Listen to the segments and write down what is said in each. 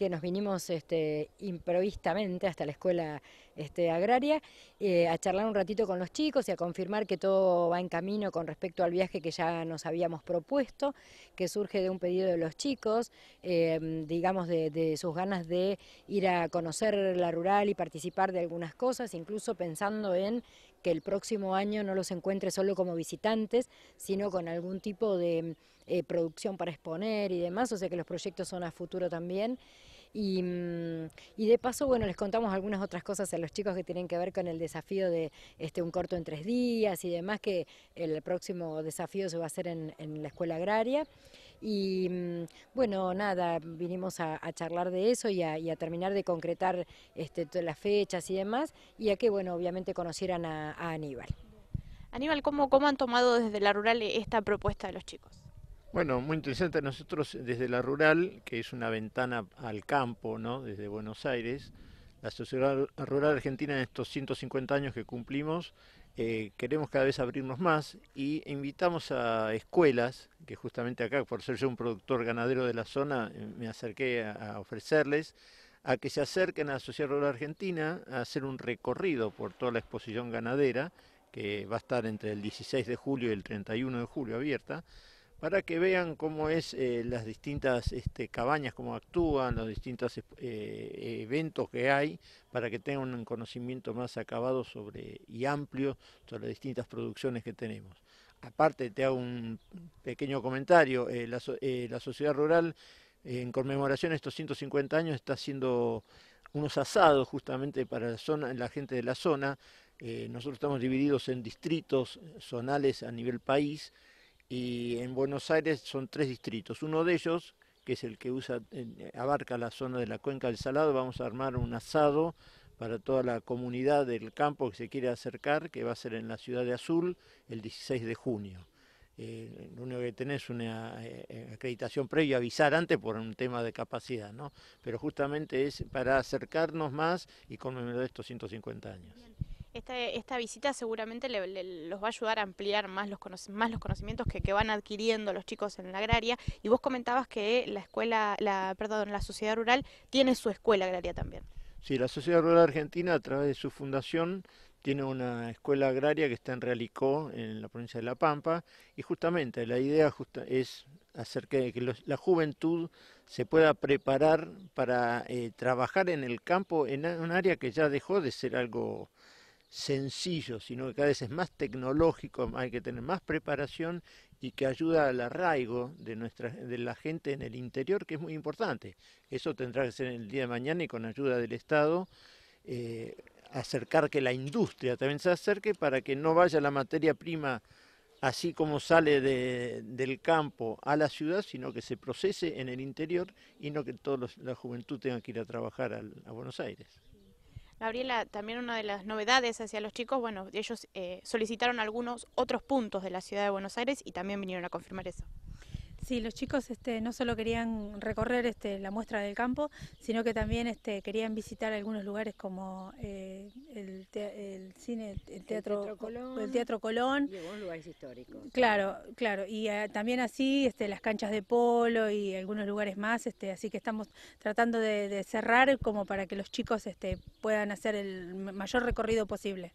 que nos vinimos este, improvistamente hasta la escuela este, agraria eh, a charlar un ratito con los chicos y a confirmar que todo va en camino con respecto al viaje que ya nos habíamos propuesto, que surge de un pedido de los chicos, em, digamos de, sus ganas de ir a conocer la rural y participar de algunas cosas, incluso pensando en que el próximo año no los encuentre solo como visitantes, sino con algún tipo de eh, producción para exponer y demás, o sea que los proyectos son a futuro también. Mm, y, de paso, bueno, les contamos algunas otras cosas a los chicos que tienen que ver con el desafío de este, un corto en tres días y demás, que el próximo desafío se va a hacer en, la escuela agraria. Y mm, bueno, nada, vinimos a, charlar de eso y a, terminar de concretar este, todas las fechas y demás, y a que, bueno, obviamente conocieran a, a Aníbal. Aníbal, ¿cómo, ¿cómo han tomado desde la rural esta propuesta de los chicos? Bueno, muy interesante. Nosotros eh, desde la rural, que es una ventana al campo, ¿no? Desde Buenos Aires, la sociedad rural argentina en estos 150 años que cumplimos, eh, queremos cada vez abrirnos más y invitamos a escuelas, que justamente acá, por ser yo un productor ganadero de la zona, eh, me acerqué a, ofrecerles, a que se acerquen a la Sociedad Rural Argentina a hacer un recorrido por toda la exposición ganadera, que va a estar entre el 16 de julio y el 31 de julio abierta para que vean cómo es eh, las distintas este, cabañas, cómo actúan, los distintos eh, eh, eventos que hay, para que tengan un conocimiento más acabado sobre y amplio sobre las distintas producciones que tenemos. Aparte, te hago un pequeño comentario, la, sociedad rural en conmemoración a estos 150 años está haciendo unos asados justamente para la, zona, la gente de la zona. nosotros estamos divididos en distritos zonales a nivel país y en Buenos Aires son tres distritos. Uno de ellos, que es el que eh, abarca la zona de la cuenca del Salado, vamos a armar un asado para toda la comunidad del campo que se quiere acercar, que va a ser en la ciudad de Azul el 16 de junio. Eh, lo único que tenés es una eh, acreditación previa, avisar antes por un tema de capacidad, ¿no? Pero justamente es para acercarnos más y conmemorar estos 150 años. Esta, esta visita seguramente le, los va a ayudar a ampliar más los, más los conocimientos que, que, van adquiriendo los chicos en la agraria. Y vos comentabas que la escuela, la, perdón, la sociedad rural tiene su escuela agraria también. Sí, la sociedad rural argentina a través de su fundación tiene una escuela agraria que está en Realicó, en la provincia de La Pampa, y justamente la idea justa es hacer que, la juventud se pueda preparar para eh, trabajar en el campo, en un área que ya dejó de ser algo sencillo, sino que cada vez es más tecnológico, hay que tener más preparación y que ayuda al arraigo de, nuestra, de la gente en el interior, que es muy importante. Eso tendrá que ser el día de mañana y con ayuda del Estado. Eh, acercar que la industria también se acerque para que no vaya la materia prima así como sale del campo a la ciudad, sino que se procese en el interior y no que toda la juventud tenga que ir a trabajar a Buenos Aires. Gabriela, también una de las novedades hacia los chicos, bueno, ellos eh, solicitaron algunos otros puntos de la ciudad de Buenos Aires y también vinieron a confirmar eso. Sí, los chicos este, no solo querían recorrer este, la muestra del campo, sino que también este, querían visitar algunos lugares como eh, el, cine, el teatro, el teatro Colón, lugares históricos. Claro, claro, y eh, también así este, las canchas de polo y algunos lugares más, este, así que estamos tratando de, cerrar como para que los chicos este, puedan hacer el mayor recorrido posible.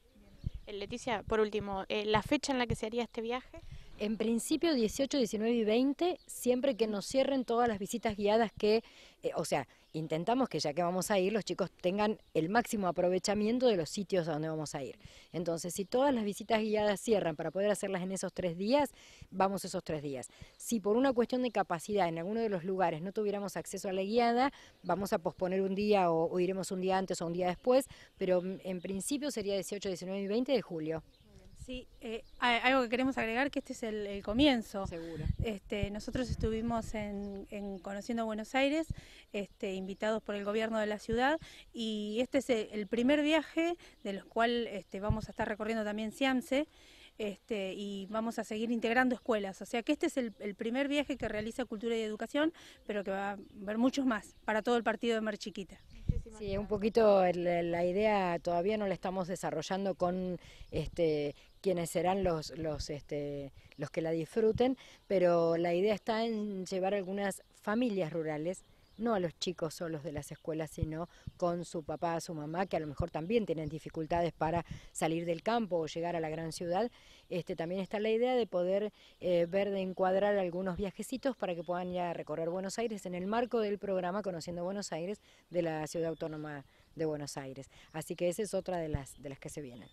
Eh, Leticia, por último, ¿la fecha en la que se haría este viaje? En principio 18, 19 y 20, siempre que nos cierren todas las visitas guiadas que, eh, o sea, intentamos que ya que vamos a ir, los chicos tengan el máximo aprovechamiento de los sitios a donde vamos a ir. Entonces, si todas las visitas guiadas cierran para poder hacerlas en esos tres días, vamos esos tres días. Si por una cuestión de capacidad en alguno de los lugares no tuviéramos acceso a la guiada, vamos a posponer un día o, o iremos un día antes o un día después, pero mm, en principio sería 18, 19 y 20 de julio. Sí, eh, algo que queremos agregar que este es el, comienzo. Seguro. Este, nosotros estuvimos en, en, conociendo Buenos Aires, este, invitados por el gobierno de la ciudad, y este es el, primer viaje de los cuales este, vamos a estar recorriendo también Siamse. y vamos a seguir integrando escuelas. O sea que este es el, primer viaje que realiza Cultura y Educación, pero que va a ver muchos más para todo el partido de Mar Chiquita. Sí, un poquito la idea todavía no la estamos desarrollando con este, quienes serán los, los, este, los que la disfruten, pero la idea está en llevar algunas familias rurales no a los chicos solos de las escuelas, sino con su papá, su mamá, que a lo mejor también tienen dificultades para salir del campo o llegar a la gran ciudad. Este, también está la idea de poder eh, ver, de encuadrar algunos viajecitos para que puedan ya recorrer Buenos Aires en el marco del programa Conociendo Buenos Aires de la Ciudad Autónoma de Buenos Aires. Así que esa es otra de las, de las que se vienen.